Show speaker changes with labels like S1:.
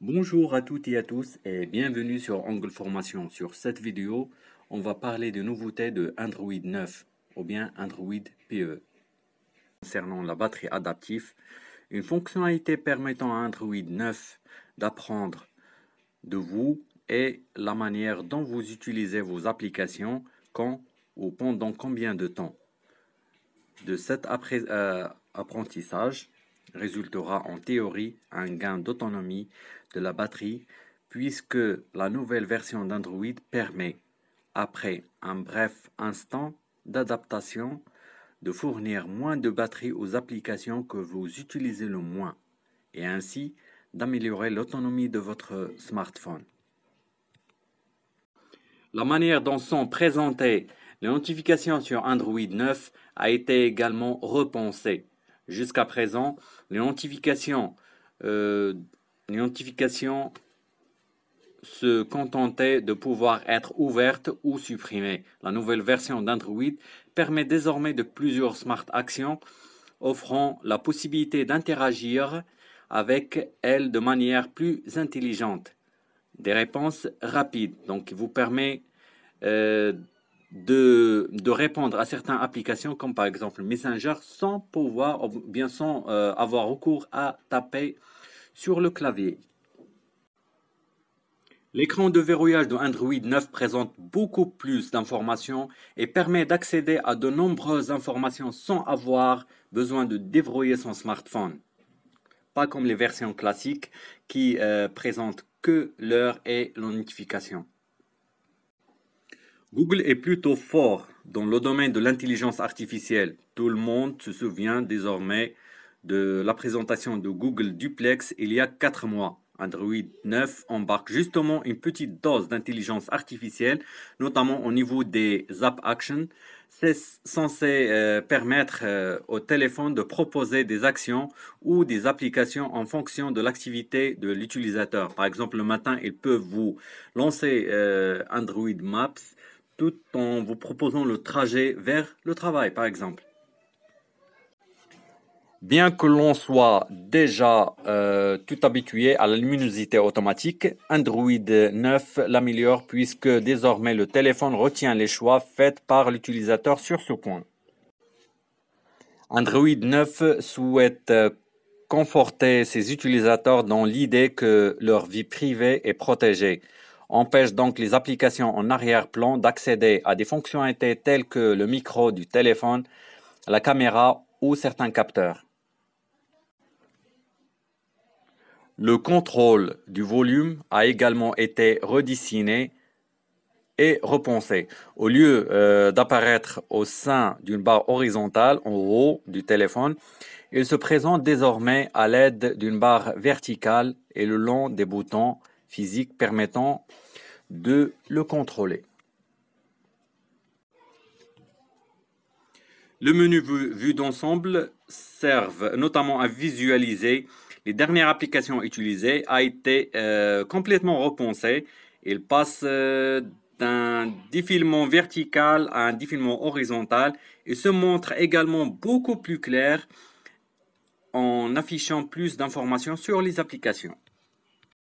S1: Bonjour à toutes et à tous et bienvenue sur Angle Formation. Sur cette vidéo, on va parler des nouveautés de Android 9 ou bien Android PE. Concernant la batterie adaptive, une fonctionnalité permettant à Android 9 d'apprendre de vous et la manière dont vous utilisez vos applications, quand ou pendant combien de temps. De cet euh, apprentissage, résultera en théorie un gain d'autonomie de la batterie puisque la nouvelle version d'Android permet, après un bref instant d'adaptation, de fournir moins de batterie aux applications que vous utilisez le moins et ainsi d'améliorer l'autonomie de votre smartphone. La manière dont sont présentées les notifications sur Android 9 a été également repensée. Jusqu'à présent, euh, les notifications, se contentaient de pouvoir être ouvertes ou supprimées. La nouvelle version d'Android permet désormais de plusieurs smart actions offrant la possibilité d'interagir avec elle de manière plus intelligente. Des réponses rapides, donc qui vous permet euh, de, répondre à certaines applications comme par exemple Messenger sans pouvoir bien sans euh, avoir recours à taper sur le clavier. L'écran de verrouillage de Android 9 présente beaucoup plus d'informations et permet d'accéder à de nombreuses informations sans avoir besoin de déverrouiller son smartphone. Pas comme les versions classiques qui euh, présentent que l'heure et la notification. Google est plutôt fort dans le domaine de l'intelligence artificielle. Tout le monde se souvient désormais de la présentation de Google Duplex il y a 4 mois. Android 9 embarque justement une petite dose d'intelligence artificielle, notamment au niveau des App Actions. C'est censé euh, permettre euh, au téléphone de proposer des actions ou des applications en fonction de l'activité de l'utilisateur. Par exemple, le matin, il peut vous lancer euh, Android Maps tout en vous proposant le trajet vers le travail, par exemple. Bien que l'on soit déjà euh, tout habitué à la luminosité automatique, Android 9 l'améliore puisque désormais le téléphone retient les choix faits par l'utilisateur sur ce point. Android 9 souhaite euh, conforter ses utilisateurs dans l'idée que leur vie privée est protégée empêche donc les applications en arrière-plan d'accéder à des fonctionnalités telles que le micro du téléphone, la caméra ou certains capteurs. Le contrôle du volume a également été redessiné et repensé. Au lieu euh, d'apparaître au sein d'une barre horizontale en haut du téléphone, il se présente désormais à l'aide d'une barre verticale et le long des boutons physique permettant de le contrôler. Le menu vue d'ensemble serve notamment à visualiser les dernières applications utilisées, a été euh, complètement repensé. Il passe euh, d'un défilement vertical à un défilement horizontal et se montre également beaucoup plus clair en affichant plus d'informations sur les applications.